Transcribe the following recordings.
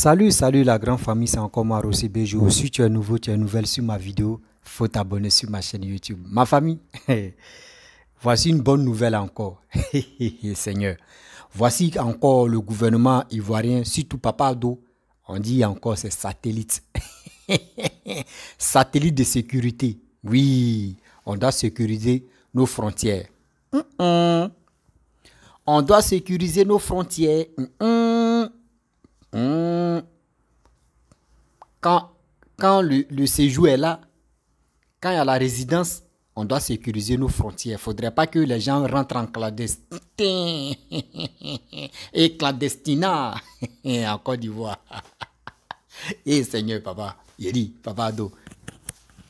Salut, salut la grande famille, c'est encore moi Rossi Béjou. Si tu es nouveau, tu es nouvelle sur ma vidéo, faut t'abonner sur ma chaîne YouTube. Ma famille, voici une bonne nouvelle encore. Seigneur, voici encore le gouvernement ivoirien, surtout Papa Do. On dit encore ses satellites. satellites de sécurité. Oui, on doit sécuriser nos frontières. On doit sécuriser nos frontières. Hum. Quand, le, séjour est là, quand il y a la résidence, on doit sécuriser nos frontières. Il ne faudrait pas que les gens rentrent en clandestin et clandestina en Côte d'Ivoire. Et eh, Seigneur, papa, dit papa Do,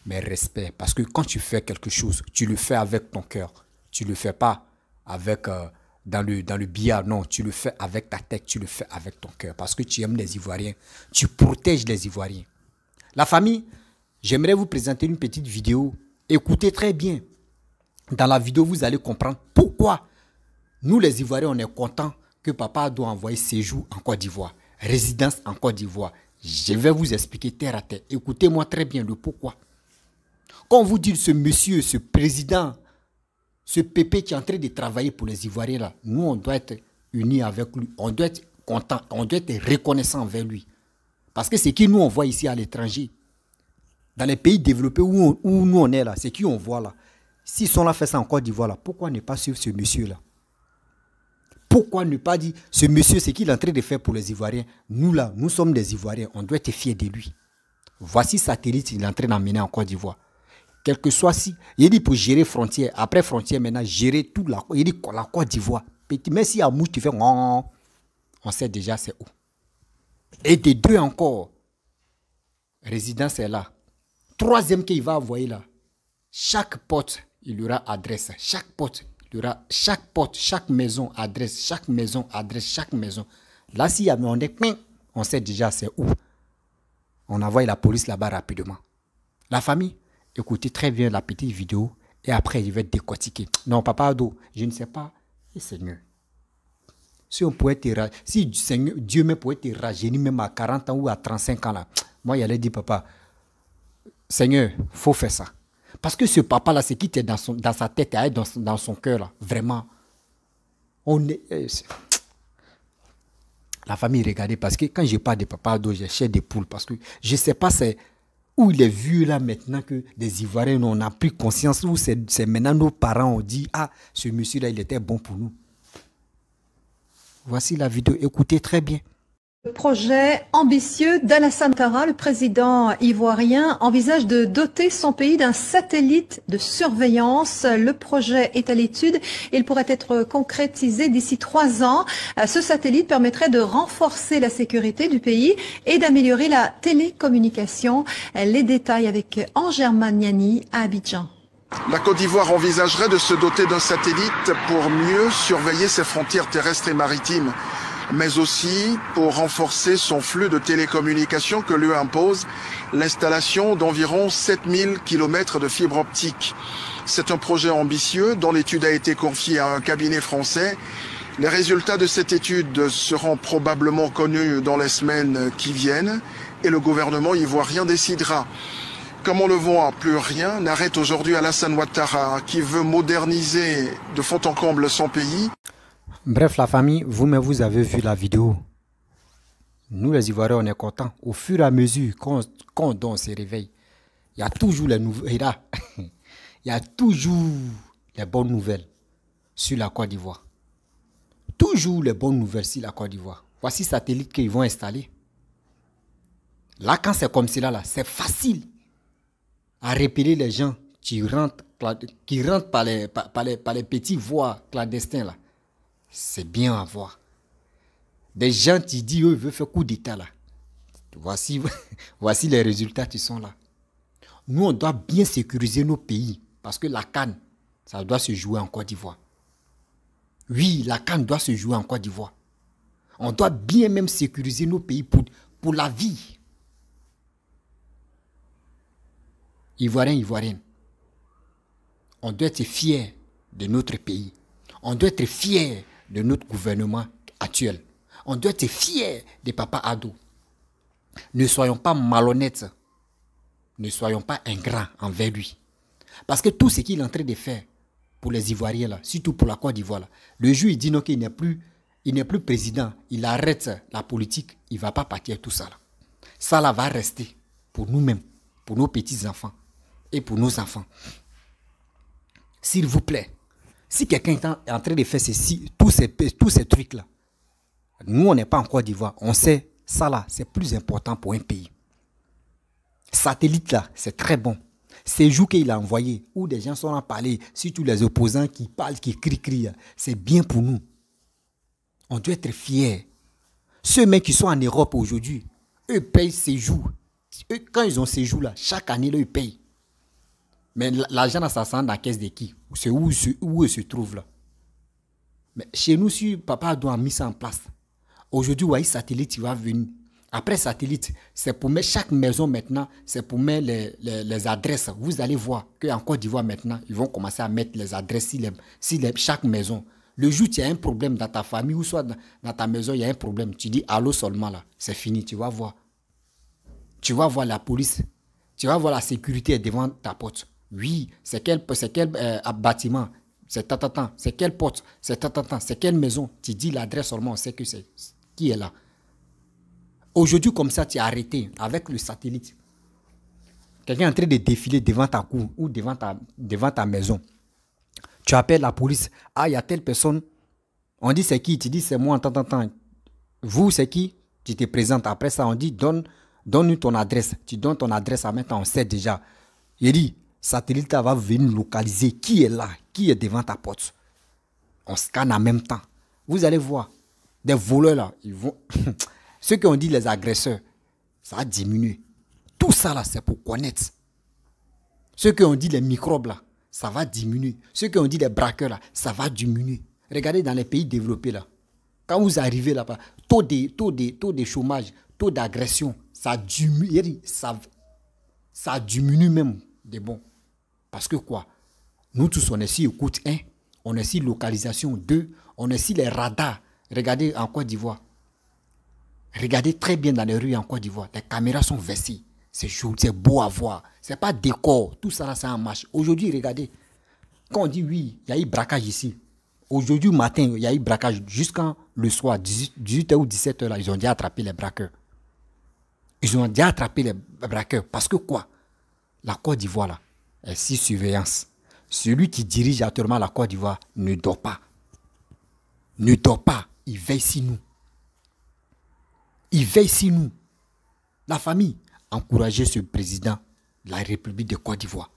Mais respect, parce que quand tu fais quelque chose, tu le fais avec ton cœur. Tu ne le fais pas avec... Euh, dans le, dans le billard. Non, tu le fais avec ta tête, tu le fais avec ton cœur. Parce que tu aimes les Ivoiriens. Tu protèges les Ivoiriens. La famille, j'aimerais vous présenter une petite vidéo. Écoutez très bien. Dans la vidéo, vous allez comprendre pourquoi nous, les Ivoiriens, on est contents que papa doit envoyer séjour en Côte d'Ivoire, résidence en Côte d'Ivoire. Je vais vous expliquer terre à terre. Écoutez-moi très bien le pourquoi. Quand vous dites ce monsieur, ce président, ce pépé qui est en train de travailler pour les Ivoiriens là, nous on doit être unis avec lui, on doit être content, on doit être reconnaissant envers lui. Parce que c'est qui nous on voit ici à l'étranger, dans les pays développés où, nous on est là, c'est qui on voit là. S'ils sont là, fait ça en Côte d'Ivoire pourquoi ne pas suivre ce monsieur là pourquoi ne pas dire, ce monsieur, c'est qu'il est en train de faire pour les Ivoiriens, nous là, nous sommes des Ivoiriens, on doit être fiers de lui. Voici satellite, il est en train d'amener en Côte d'Ivoire quel que soit si. Il dit pour gérer frontière. Après frontière, maintenant, gérer tout la, il dit la Côte d'Ivoire. Mais si a mouche, tu fais, on sait déjà c'est où. Et des deux encore, résidence est là. Troisième qu'il va envoyer là, chaque porte, il y aura adresse. Chaque porte, il y aura chaque porte, chaque maison, adresse, chaque maison, adresse, chaque maison. Là, s'il y a on est, on sait déjà c'est où. On envoie la police là-bas rapidement. La famille, écoutez très bien la petite vidéo et après je vais te décortiquer. Non, papa Ado, je ne sais pas. Seigneur, si on pouvait te si Dieu me pouvait te rajeunir même à 40 ans ou à 35 ans là, moi allait dire papa, Seigneur, faut faire ça. Parce que ce papa-là, c'est qui était dans, sa tête et dans, son, dans son cœur, vraiment. On est, euh, La famille, regardait parce que quand je parle de papa, je cherche des poules, parce que je ne sais pas, c'est où il est vu là maintenant que des Ivoiriens, on a pris conscience, où c'est maintenant nos parents ont dit, ah, ce monsieur-là, il était bon pour nous. Voici la vidéo, écoutez très bien. Le projet ambitieux d'Alassane Tara, le président ivoirien, envisage de doter son pays d'un satellite de surveillance. Le projet est à l'étude. Il pourrait être concrétisé d'ici trois ans. Euh, ce satellite permettrait de renforcer la sécurité du pays et d'améliorer la télécommunication. Les détails avec en à Abidjan. La Côte d'Ivoire envisagerait de se doter d'un satellite pour mieux surveiller ses frontières terrestres et maritimes mais aussi pour renforcer son flux de télécommunications que lui impose l'installation d'environ 7000 km de fibre optique. C'est un projet ambitieux dont l'étude a été confiée à un cabinet français. Les résultats de cette étude seront probablement connus dans les semaines qui viennent et le gouvernement ivoirien décidera. Comme on le voit, plus rien n'arrête aujourd'hui Alassane Ouattara qui veut moderniser de fond en comble son pays. Bref, la famille, vous-même, vous avez vu la vidéo. Nous, les Ivoiriens, on est contents. Au fur et à mesure, qu'on on se réveille, il y a toujours les nouvelles. Là, il y a toujours les bonnes nouvelles sur la Côte d'Ivoire. Toujours les bonnes nouvelles sur la Côte d'Ivoire. Voici le satellite qu'ils vont installer. Là, quand c'est comme cela, là, c'est facile à repérer les gens qui rentrent, qui par, les, par, petits voies clandestines. Là c'est bien à voir. Des gens, qui disent, eux, veulent faire coup d'État là. Voici, voici les résultats qui sont là. Nous, on doit bien sécuriser nos pays parce que la Canne, ça doit se jouer en Côte d'Ivoire. Oui, la Canne doit se jouer en Côte d'Ivoire. On doit bien même sécuriser nos pays pour, pour la vie. Ivoirien, ivoiriennes. on doit être fier de notre pays. On doit être fier de notre gouvernement actuel. On doit être fier de Papa ados. Ne soyons pas malhonnêtes. Ne soyons pas ingrats envers lui. Parce que tout ce qu'il est en train de faire pour les Ivoiriens, surtout pour la Côte d'Ivoire, le juge dit non qu'il n'est plus, il plus président, il arrête la politique, il ne va pas partir tout ça. Là. Ça là va rester pour nous-mêmes, pour nos petits-enfants et pour nos enfants. S'il vous plaît, si quelqu'un est en train de faire ceci, tous ces, tous ces trucs-là, nous, on n'est pas en Côte d'Ivoire. On sait, ça là, c'est plus important pour un pays. Satellite là, c'est très bon. Ces jours qu'il a envoyé, où des gens sont en parler, surtout les opposants qui parlent, qui crient, crient, c'est bien pour nous. On doit être fiers. Ceux mêmes qui sont en Europe aujourd'hui, eux payent ces jours. quand ils ont ces jours là, chaque année, ils payent. Mais l'argent, ça sent dans la caisse de qui C'est où, où il se trouve là chez nous, si papa doit mettre ça en place, aujourd'hui, oui Satellite, il va venir. Après Satellite, c'est pour mettre chaque maison maintenant, c'est pour mettre les, adresses. Vous allez voir qu'en Côte d'Ivoire maintenant, ils vont commencer à mettre les adresses si, chaque maison. Le jour où tu as un problème dans ta famille ou soit dans, dans ta maison, il y a un problème, tu dis allô seulement là, c'est fini, tu vas voir. Tu vas voir la police, tu vas voir la sécurité devant ta porte. Oui, c'est quel, quel euh, bâtiment C'est ta. C'est quelle porte C'est ta C'est quelle maison Tu dis l'adresse seulement, on sait que c'est qui est là. Aujourd'hui, comme ça, tu es arrêté avec le satellite. Quelqu'un est en train de défiler devant ta cour ou devant ta, devant ta maison. Tu appelles la police. Ah, il y a telle personne. On dit c'est qui Tu dis c'est moi, tant, tant, Vous, c'est qui Tu te présentes. Après ça, on dit donne, donne-nous ton adresse. Tu donnes ton adresse à maintenant, on sait déjà. Il dit satellite va venir localiser qui est là, qui est devant ta porte. On scanne en même temps. Vous allez voir, des voleurs là, ils vont. Ceux qui ont dit les agresseurs, ça a diminué. Tout ça là, c'est pour connaître. Ceux qui ont dit les microbes là, ça va diminuer. Ceux qui ont dit les braqueurs là, ça va diminuer. Regardez dans les pays développés là. Quand vous arrivez là-bas, taux de, taux, taux de chômage, taux d'agression, ça diminue, ça, diminue même des bons. Parce que quoi Nous tous, on est sur écoute 1, on est sur localisation 2, on est ici, les radars. Regardez en Côte d'Ivoire. Regardez très bien dans les rues en Côte d'Ivoire. Les caméras sont vesties. C'est chaud, c'est beau à voir. C'est pas décor. Tout ça, ça c'est en marche. Aujourd'hui, regardez. Quand on dit oui, il y a eu braquage ici. Aujourd'hui matin, il y a eu braquage jusqu'en le soir, 18h ou 17h, ils ont déjà attrapé les braqueurs. Ils ont déjà attrapé les braqueurs. Parce que quoi La Côte d'Ivoire, là, euh, si surveillance. Celui qui dirige actuellement la Côte d'Ivoire ne dort pas. Ne dort pas. Il veille sur nous. Il veille sur nous. La famille, encouragez ce président de la République de Côte d'Ivoire.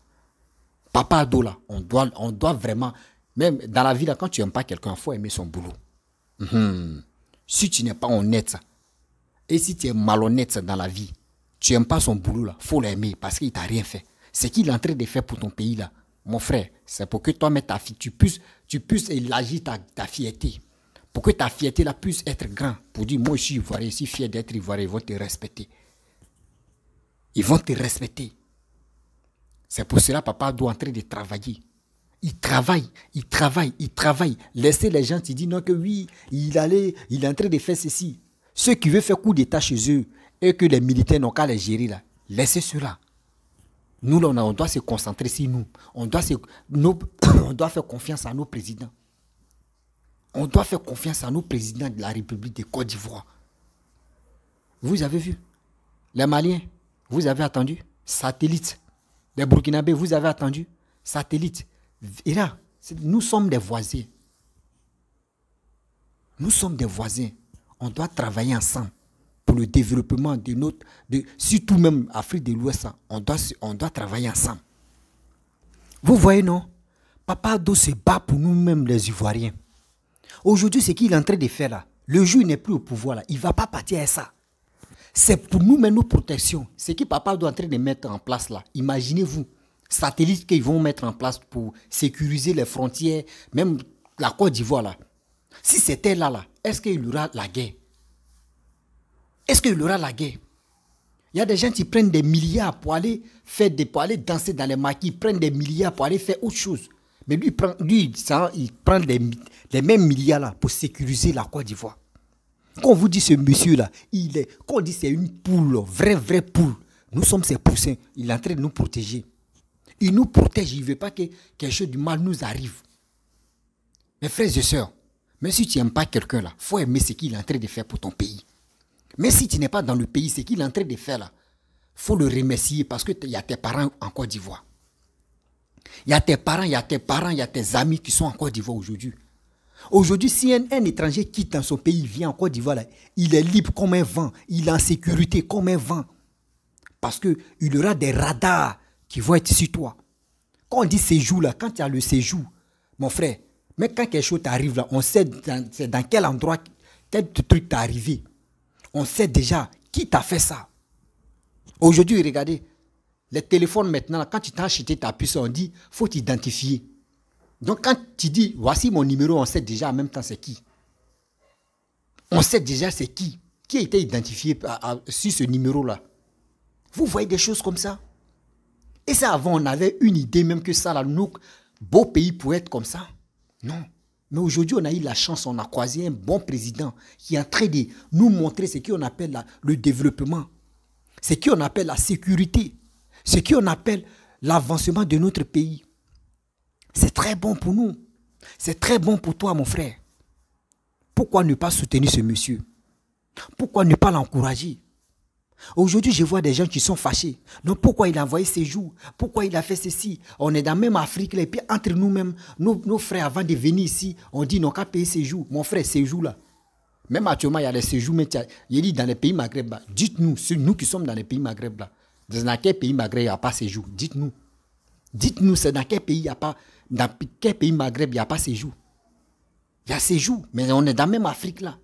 Papa Adola, on doit, on doit vraiment, même dans la vie, là, quand tu n'aimes pas quelqu'un, il faut aimer son boulot. Mhm. Si tu n'es pas honnête, et si tu es malhonnête dans la vie, tu n'aimes pas son boulot, il faut l'aimer parce qu'il t'a rien fait ce qu'il est en train de faire pour ton pays là, mon frère, c'est pour que toi-même, ta fille, tu puisses, tu puisses élargir ta, fierté. Pour que ta fierté la puisse être grande. Pour dire, moi, je suis ivoirien, je suis fier d'être ivoirien, ils vont te respecter. Ils vont te respecter. C'est pour cela papa doit entrer de travailler. Il travaille, il travaille, il travaille. Laissez les gens qui disent, non que oui, il allait, il est en train de faire ceci. Ceux qui veulent faire coup d'état chez eux et que les militaires n'ont qu'à les gérer là, laissez cela. Nous, là, on doit se concentrer sur nous. On doit, se, on doit faire confiance à nos présidents. On doit faire confiance à nos présidents de la République de Côte d'Ivoire. Vous avez vu Les Maliens, vous avez attendu Satellite. Les Burkinabés, vous avez attendu Satellite. Et là, nous sommes des voisins. Nous sommes des voisins. On doit travailler ensemble le développement de notre, de, surtout même Afrique de l'Ouest, hein. on doit, on doit travailler ensemble. Vous voyez, non Papa Do se bat pour nous-mêmes, les Ivoiriens. Aujourd'hui, ce qu'il est en train de faire là, le jeu n'est plus au pouvoir là. Il va pas partir à ça. C'est pour nous-mêmes nos protections. Ce que papa doit en train de mettre en place là, imaginez-vous, satellites qu'ils vont mettre en place pour sécuriser les frontières, même la Côte d'Ivoire là. Si c'était là, là est-ce qu'il y aura la guerre est-ce qu'il aura la guerre Il y a des gens qui prennent des milliards pour aller faire des, danser dans les maquis, ils prennent des milliards pour aller faire autre chose. Mais lui, il prend, lui, il prend les, mêmes milliards là pour sécuriser la Côte d'Ivoire. Quand on vous dit ce monsieur-là, il est, quand on dit c'est une poule, vraie, vraie poule, nous sommes ses poussins. Il est en train de nous protéger. Il nous protège, il ne veut pas que quelque chose du mal nous arrive. Mes frères et sœurs, même si tu n'aimes pas quelqu'un là, il faut aimer ce qu'il est en train de faire pour ton pays. Mais si tu n'es pas dans le pays, ce qu'il est en train de faire là, faut le remercier parce qu'il y a tes parents en Côte d'Ivoire. Il y a tes parents, il y a tes parents, il y a tes amis qui sont en Côte d'Ivoire aujourd'hui. Aujourd'hui, si un, étranger quitte dans son pays, vient en Côte d'Ivoire, il est libre comme un vent, il est en sécurité comme un vent. Parce qu'il y aura des radars qui vont être sur toi. Quand on dit séjour, là, quand y a le séjour, mon frère, mais quand quelque chose t'arrive là, on sait dans, dans quel endroit, quel truc t'est arrivé on sait déjà qui t'a fait ça. Aujourd'hui, regardez, les téléphones maintenant, quand tu t'as acheté ta puce, on dit, faut t'identifier. Donc quand tu dis, voici mon numéro, on sait déjà en même temps c'est qui. On sait déjà c'est qui. Qui a été identifié sur ce numéro-là. Vous voyez des choses comme ça. Et ça, avant, on avait une idée même que ça, là, nous, beau pays pour être comme ça. Non. Mais aujourd'hui, on a eu la chance, on a croisé un bon président qui est en train de nous montrer ce qu'on appelle le développement, ce qu'on appelle la sécurité, ce qu'on appelle l'avancement de notre pays. C'est très bon pour nous. C'est très bon pour toi, mon frère. Pourquoi ne pas soutenir ce monsieur Pourquoi ne pas l'encourager Aujourd'hui, je vois des gens qui sont fâchés. Donc pourquoi il a envoyé ces jours Pourquoi il a fait ceci On est dans même Afrique, là, et puis entre nous-mêmes, nos, frères, avant de venir ici, on dit non qu'à payer ces jours. Mon frère, ces jours-là. Même actuellement, il y a des séjours, il dit dans les pays maghreb, dites-nous, nous qui sommes dans les pays maghreb, là, dans quel pays maghreb il n'y a pas ces jours Dites-nous. Dites-nous, c'est dans quel pays il a pas, dans quel pays maghreb il n'y a pas ces jours Il y a ces jours, mais on est dans même Afrique, là.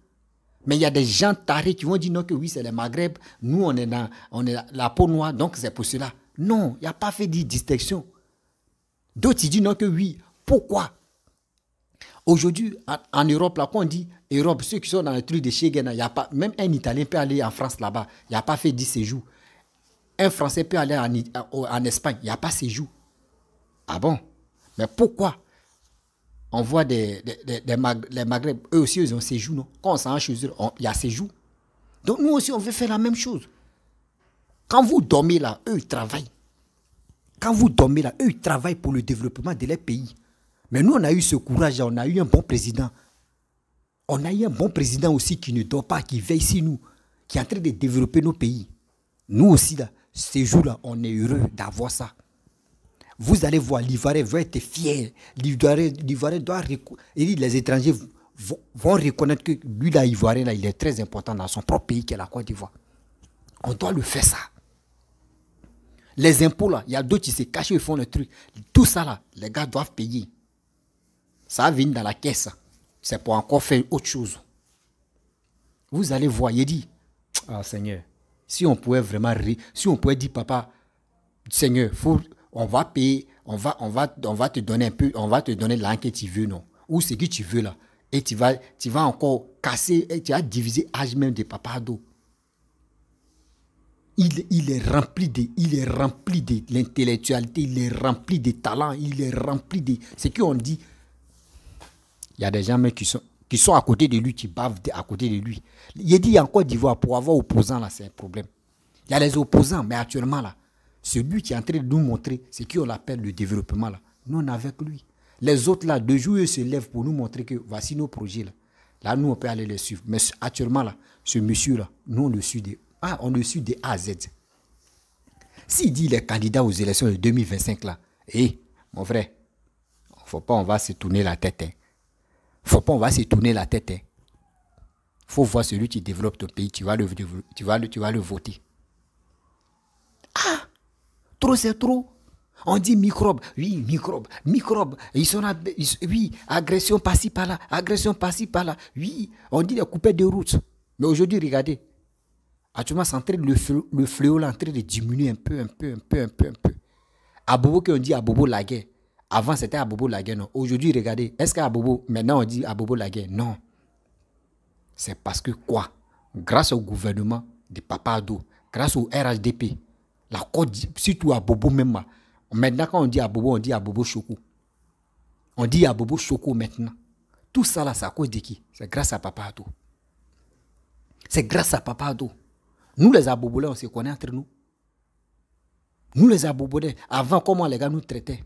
Mais il y a des gens tarés qui vont dire non, que oui, c'est le Maghreb, nous, on est, dans, on est la peau noire, donc c'est pour cela. Non, il n'y a pas fait de distinction. D'autres, ils disent non, que oui. Pourquoi Aujourd'hui, en, Europe, là, quand on dit Europe, ceux qui sont dans le truc de Schengen, y a pas, même un Italien peut aller en France là-bas, il n'y a pas fait de séjour. Un Français peut aller en, en Espagne, il n'y a pas séjour. Ah bon Mais pourquoi on voit des, des, les Maghreb, eux aussi, ils ont séjour. Quand on s'en chez il y a ces Donc nous aussi, on veut faire la même chose. Quand vous dormez là, eux, ils travaillent. Quand vous dormez là, eux, ils travaillent pour le développement de leur pays. Mais nous, on a eu ce courage, on a eu un bon président. On a eu un bon président aussi qui ne dort pas, qui veille sur nous, qui est en train de développer nos pays. Nous aussi, là, ces jours-là, on est heureux d'avoir ça. Vous allez voir, l'Ivoirien va être fier. L'Ivoirien doit. Il dit les étrangers vont, reconnaître que lui, l'ivoirien, là, il est très important dans son propre pays, qui est la Côte d'Ivoire. On doit lui faire ça. Les impôts, là, il y a d'autres qui se cachent, et font le truc. Tout ça, là, les gars doivent payer. Ça vient dans la caisse. C'est pour encore faire autre chose. Vous allez voir, il dit Ah, Seigneur, si on pouvait vraiment rire, si on pouvait dire, Papa, Seigneur, faut, on va payer, on va, on va, on va te donner un peu, on va te donner que tu veux, non Ou ce que tu veux là. Et tu vas, tu vas encore casser, et tu vas diviser l'âge même de Papado. Il, il est rempli de, il est rempli de l'intellectualité, il est rempli de talent, il est rempli de. Ce qu'on dit, il y a des gens qui sont, qui sont à côté de lui, qui bavent à côté de lui. Il dit a encore d'Ivoire, pour avoir opposant là, c'est un problème. Il y a les opposants, mais actuellement là, ce qui est en train de nous montrer, c'est qu'on appelle le développement là. Nous, on est avec lui. Les autres là, de jour, ils se lèvent pour nous montrer que voici nos projets là. nous, on peut aller les suivre. Mais actuellement là, ce monsieur là, nous, on le suit de ah, on le suit de A à Z. S'il dit les candidats aux élections de 2025 là, hé, eh, mon frère, faut pas, on va se tourner la tête. Hein. Faut pas, on va se tourner la tête. Hein. Faut voir celui qui développe ton pays, tu vas le, tu vas le, tu vas le voter. Ah, Trop, c'est trop. On dit microbe, oui, microbe, microbe. Ils sont, oui, agression par-ci, par-là, agression par-ci, par-là. Oui, on dit de couper de route. Mais aujourd'hui, regardez, actuellement, ah, le, fléau, le fléau est en train de diminuer un peu, un peu, un peu, un peu, un peu. Abobo, qu'on dit Bobo la guerre. Avant, c'était Abobo la guerre, non. Aujourd'hui, regardez, est-ce qu'à Bobo maintenant, on dit Bobo la guerre Non. C'est parce que quoi Grâce au gouvernement de Papado, grâce au RHDP, la Côte surtout à Bobo même. Hein. Maintenant, quand on dit à Bobo, on dit à Bobo Choco. On dit à Bobo Choco maintenant. Tout ça là, c'est à cause de qui C'est grâce à Papa Ado. C'est grâce à Papa Ado. Nous les abobolais, on se connaît entre nous. Nous les abobolais, avant comment les gars nous traitaient.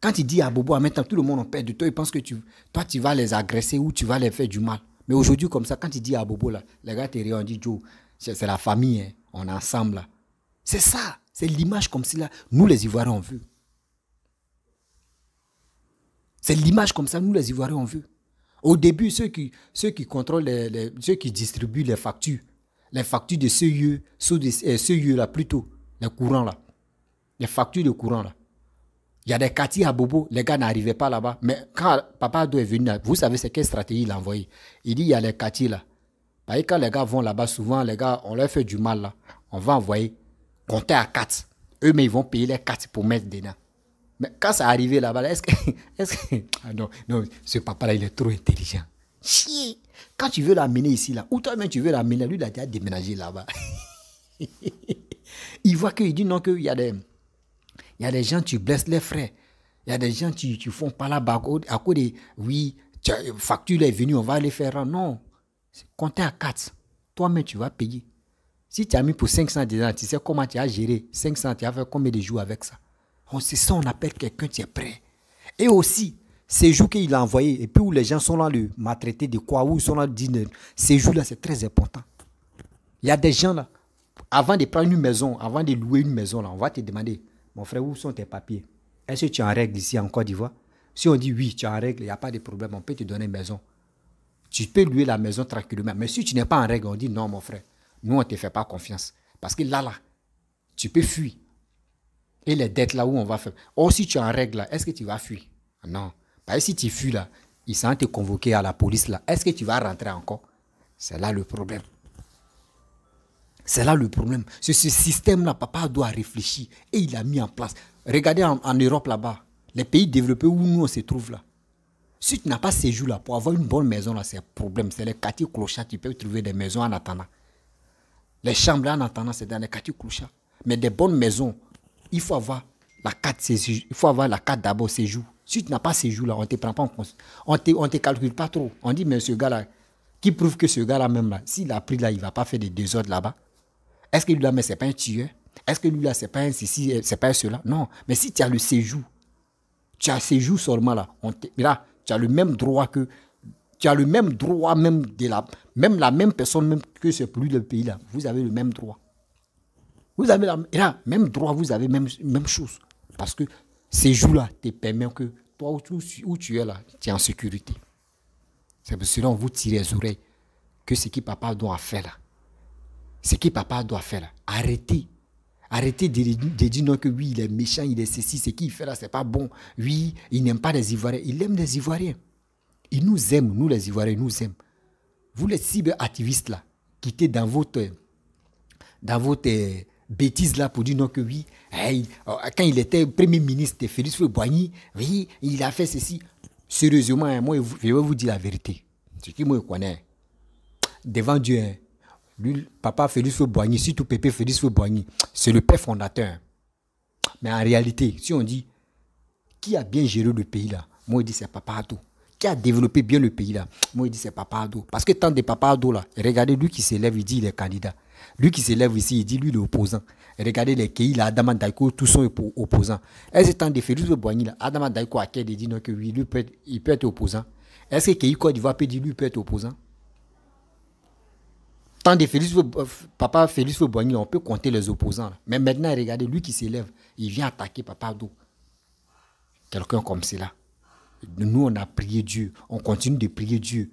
Quand tu dis à Bobo, Maintenant tout le monde en perd de toi, il pense que tu, toi, tu vas les agresser ou tu vas les faire du mal. Mais aujourd'hui, comme ça, quand tu dis à Bobo, là, les gars te on dit, Joe, c'est la famille, hein. on est ensemble. Là. C'est ça. C'est l'image comme cela. Nous, les Ivoiriens, on veut. C'est l'image comme ça, nous, les Ivoiriens, on veut. Au début, ceux qui, ceux qui contrôlent, les, ceux qui distribuent les factures, les factures de ce ceux de euh, là plutôt, les courants là, les factures de courant là. Il y a des quartiers à Bobo, les gars n'arrivaient pas là-bas. Mais quand Papa Ado est venu, vous savez c'est quelle stratégie il a envoyé. Il dit il y a les quartiers là. quand les gars vont là-bas, souvent les gars, on leur fait du mal là. On va envoyer Comptez à 4. Eux, mais ils vont payer les 4 pour mettre dedans. Mais quand ça arrive là, bas est ce que, Ah non, non, ce papa-là, il est trop intelligent. Chier Quand tu veux l'amener ici, là, ou toi-même tu veux l'amener, lui, il a déjà déménagé là-bas. il voit qu'il dit non, qu'il y a des... Il y a des gens, tu blesses les frais. Il y a des gens, tu, tu font pas la bas à cause des... Oui, facture est venue, on va aller faire. Non, comptez à 4. Toi-même, tu vas payer. Si tu as mis pour 500 dinars, tu sais comment tu as géré 500, tu as fait combien de jours avec ça On sait ça, on appelle quelqu'un, tu es prêt. Et aussi, ces jours qu'il a envoyés, et puis où les gens sont là, le maltraiter de quoi, où ils sont là, le dîner, ces jours-là, c'est très important. Il y a des gens là, avant de prendre une maison, avant de louer une maison, on va te demander, mon frère, où sont tes papiers Est-ce que tu es en règle ici en Côte d'Ivoire Si on dit oui, tu es en règle, il n'y a pas de problème, on peut te donner une maison. Tu peux louer la maison tranquillement. Mais si tu n'es pas en règle, on dit non, mon frère nous, on ne te fait pas confiance. Parce que là, là, tu peux fuir. Et les dettes là où on va faire. Oh, si tu es en règle là, est-ce que tu vas fuir Non. Parce que si tu fuis là, ils sont te convoquer à la police là. Est-ce que tu vas rentrer encore C'est là le problème. C'est là le problème. C'est ce système-là, papa doit réfléchir. Et il a mis en place. Regardez en, Europe là-bas, les pays développés où nous on se trouve là. Si tu n'as pas ces jours là pour avoir une bonne maison là, c'est un problème. C'est les quartiers clochards, qui peuvent trouver des maisons en attendant. Les chambres, là, en attendant, c'est dans les quartiers Mais des bonnes maisons, il faut avoir la carte, il faut avoir la carte d'abord séjour. Si tu n'as pas séjour, là, on ne te prend pas compte. On te, calcule pas trop. On dit, mais ce gars-là, qui prouve que ce gars-là, même là, s'il a pris là, il ne va pas faire des désordres là-bas. Est-ce que lui-là, mais ce n'est pas un tueur Est-ce que lui-là, ce n'est pas un ceci, euh, ce pas un cela Non. Mais si tu as le séjour, tu as séjour seulement là, on là, tu as le même droit que tu as le même droit, même de la même, la même personne, même que c'est plus le pays-là. Vous avez le même droit. Vous avez même droit, vous avez même, même chose. Parce que ces jours-là te permettent que toi où tu, où tu es là, tu es en sécurité. C'est parce que sinon, vous tirez les oreilles que ce que papa doit faire là, ce que papa doit faire là, arrêtez. Arrêtez de, dire que oui, il est méchant, il est ceci, ce qu'il fait là, c'est pas bon. Oui, il n'aime pas les Ivoiriens. Il aime les Ivoiriens. Ils nous aiment, nous les Ivoiriens, ils nous aiment. Vous les cyberactivistes là, quittez dans votre, dans votre euh, bêtise là pour dire non que oui, euh, quand il était Premier ministre, Félix Boigny, oui, il a fait ceci. Sérieusement, hein, moi, je vais vous dire la vérité. Ce qui me connaît, devant Dieu, hein, papa Félix Fouboigny, surtout Pépé Félix Fouboigny, c'est le père fondateur. Hein. Mais en réalité, si on dit qui a bien géré le pays là, moi, je dis c'est papa tout qui a développé bien le pays là. Moi, il dit c'est Papa Ado. Parce que tant de Papa Ado là, regardez lui qui s'élève, il dit il est candidat. Lui qui s'élève ici, il dit lui l'opposant. est opposant. Regardez les Kei là, Adama Daiko, tous sont opposants. Est-ce que tant de Félix Boigny là, Adama Daiko a il dit non, que oui, lui peut être, il peut être opposant. Est-ce que KI Côte d'Ivoire peut dire lui peut être opposant? Tant de Félix, Papa Félix Boigny, on peut compter les opposants. Là. Mais maintenant, regardez lui qui s'élève, il vient attaquer Papa Ado. Quelqu'un comme cela. Nous, on a prié Dieu. On continue de prier Dieu.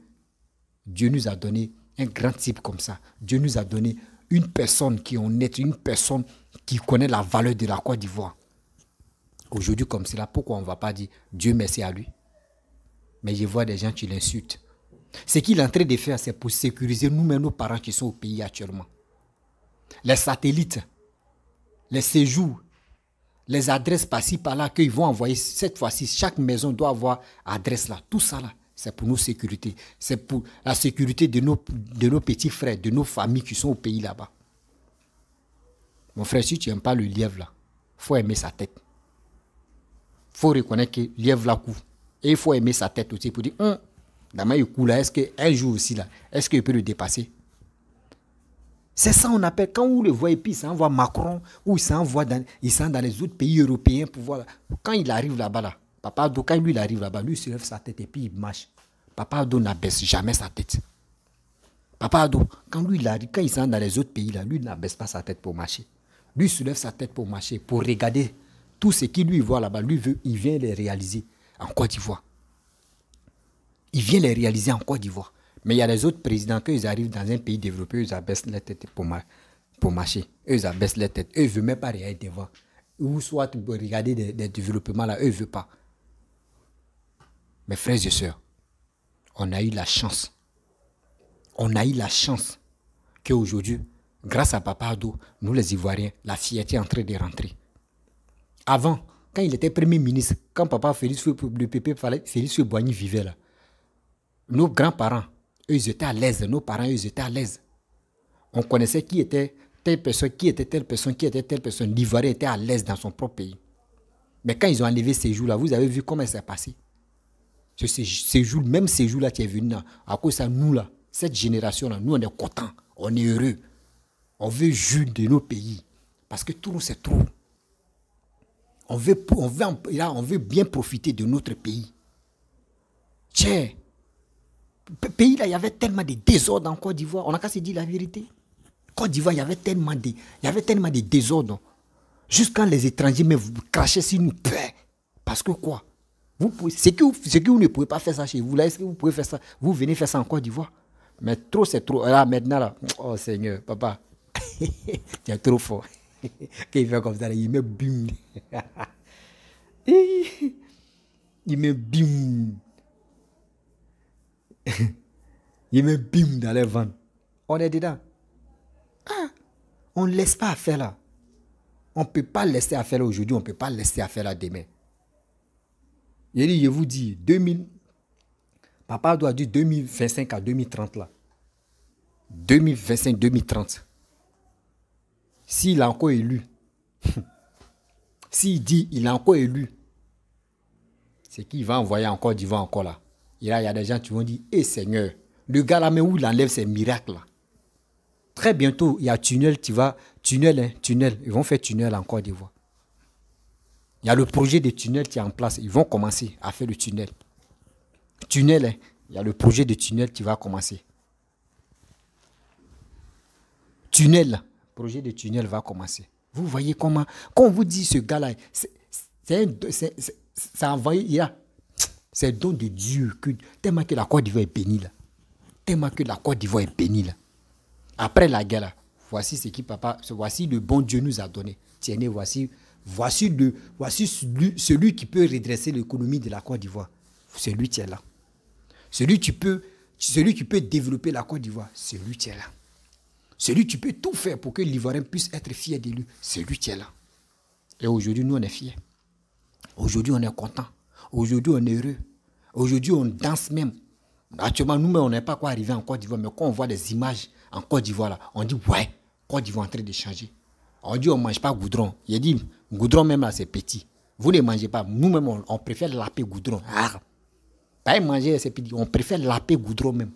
Dieu nous a donné un grand type comme ça. Dieu nous a donné une personne qui en une personne qui connaît la valeur de la Côte d'Ivoire. Aujourd'hui, comme cela, pourquoi on ne va pas dire Dieu merci à lui Mais je vois des gens qui l'insultent. Ce qu'il est en train de faire, c'est pour sécuriser nous-mêmes, nos parents qui sont au pays actuellement. Les satellites, les séjours les adresses par-ci, par-là qu'ils vont envoyer. Cette fois-ci, chaque maison doit avoir adresse là. Tout ça là, c'est pour nos sécurités. C'est pour la sécurité de nos, de nos petits frères, de nos familles qui sont au pays là-bas. Mon frère, si tu n'aimes pas le lièvre là, faut aimer sa tête. faut reconnaître que lièvre là couvre. Et il faut aimer sa tête aussi pour dire, hum, hein, il là, est-ce qu'un jour aussi là, est-ce qu'il peut le dépasser c'est ça qu'on appelle, quand vous le voyez, puis il s'envoie Macron, ou il s'envoie dans, dans les autres pays européens pour voir. Quand il arrive là-bas, là, Papa Ado quand lui il arrive là-bas, lui il se lève sa tête et puis il marche. Papa Ado n'abaisse jamais sa tête. Papa Ado, quand lui il arrive, quand il s'en dans les autres pays, là, lui n'abaisse pas sa tête pour marcher. Lui il se lève sa tête pour marcher, pour regarder tout ce qu'il lui voit là-bas. Lui, veut, il vient les réaliser en Côte d'Ivoire. Il vient les réaliser en Côte d'Ivoire. Mais il y a les autres présidents, ils arrivent dans un pays développé, ils abaissent la tête pour, pour marcher. Eux abaissent la tête. Eux ne veulent même pas réagir devant. Ou soit regarder des, développements là, eux ne veulent pas. Mes frères et sœurs, on a eu la chance. On a eu la chance qu'aujourd'hui, grâce à Papa Adou, nous les Ivoiriens, la fierté est en train de rentrer. Avant, quand il était Premier ministre, quand Papa Félix, le Boigny vivait là, nos grands-parents, ils étaient à l'aise. Nos parents, ils étaient à l'aise. On connaissait qui était telle personne, qui était telle personne, qui était telle personne. L'Ivoirien était à l'aise dans son propre pays. Mais quand ils ont enlevé ces jours-là, vous avez vu comment ça s'est passé. ces jours, même ces jours-là qui est venu, à cause de nous, là, cette génération-là, nous, on est contents, on est heureux. On veut juste de nos pays. Parce que tout, c'est trop. On veut, on, là, on veut bien profiter de notre pays. Tiens, pays là, il y avait tellement de désordre en Côte d'Ivoire. On n'a qu'à se dire la vérité. Côte d'Ivoire, il y avait tellement de, il y avait tellement de désordre. Jusqu'à les étrangers, mais vous crachez sur nous. Parce que quoi vous ce, que vous, ne pouvez pas faire ça chez vous, là, est-ce que vous pouvez faire ça Vous venez faire ça en Côte d'Ivoire. Mais trop, c'est trop. Là, maintenant, là, oh Seigneur, papa, tu es trop fort. Qu'est-ce il fait comme ça, là, il me bim. il me bim. Il me bim dans les vannes. On est dedans. Ah. on ne laisse pas faire là. On ne peut pas laisser faire là aujourd'hui, on ne peut pas laisser faire là demain. Il dit, je vous dis, 2000, papa doit dire 2025 à 2030 là. 2025, 2030. S'il a encore élu, s'il dit il a encore élu, c'est qu'il va envoyer encore va encore là. Il y a, des gens qui vont dire, hé eh, Seigneur, le gars là, mais où il enlève ses miracles là Très bientôt, il y a tunnel, tu vas, tunnel, hein, tunnel, ils vont faire tunnel encore des d'Ivoire. Il y a le projet de tunnel qui est en place, ils vont commencer à faire le tunnel. Tunnel, hein, il y a le projet de tunnel qui va commencer. Tunnel, projet de tunnel va commencer. Vous voyez comment, quand on vous dit ce gars-là, c'est, ça il y a c'est don de Dieu que tellement que la Côte d'Ivoire est bénie là. Tellement que la Côte d'Ivoire est bénie là. Après la guerre voici ce qui papa, voici le bon Dieu nous a donné. Tiens, voici, voici le, voici celui, qui peut redresser l'économie de la Côte d'Ivoire. Celui qui est là. Celui qui peut, celui développer la Côte d'Ivoire, celui qui est là. Celui qui peut tout faire pour que l'Ivoirien puisse être fier de lui, celui qui est là. Et aujourd'hui, nous, on est fiers. Aujourd'hui, on est content. Aujourd'hui, on est heureux. Aujourd'hui, on danse même. Actuellement, nous, mêmes on n'est pas quoi arriver en Côte d'Ivoire, mais quand on voit des images en Côte d'Ivoire, là, on dit, ouais, Côte d'Ivoire est en train de changer. On dit, on ne mange pas goudron. Il dit, goudron même là, c'est petit. Vous ne mangez pas. Nous-mêmes, on, préfère laper goudron. Ah. Pas manger, c'est petit. On préfère laper goudron même.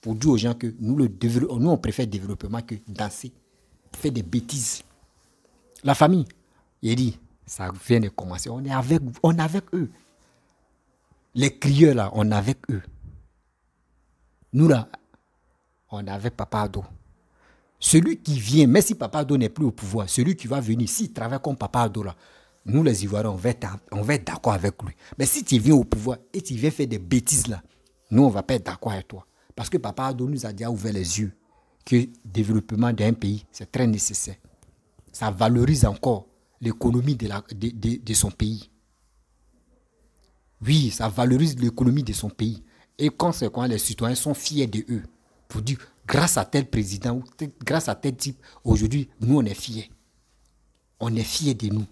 Pour dire aux gens que nous, le nous on préfère développement que danser. Faire des bêtises. La famille, il dit, ça vient de commencer. On est avec, on est avec eux les crieurs là, on est avec eux. Nous là, on est avec Adou. Celui qui vient, même si Papa Ado n'est plus au pouvoir, celui qui va venir, s'il travaille comme Papa Adou là, nous les Ivoiriens, on va être, d'accord avec lui. Mais si tu viens au pouvoir et tu viens faire des bêtises là, nous on va pas être d'accord avec toi. Parce que Papa Adou nous a déjà ouvert les yeux que le développement d'un pays, c'est très nécessaire. Ça valorise encore l'économie de, de son pays. Oui, ça valorise l'économie de son pays. Et conséquent, les citoyens sont fiers de eux. Pour dire, grâce à tel président ou grâce à tel type, aujourd'hui, nous, on est fiers. On est fiers de nous.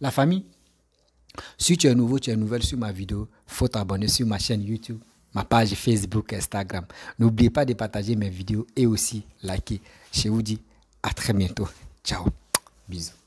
La famille, si tu es nouveau, tu es nouvelle sur ma vidéo, faut t'abonner sur ma chaîne YouTube, ma page Facebook, Instagram. N'oubliez pas de partager mes vidéos et aussi liker. Je vous dis à très bientôt. Ciao. Bisous.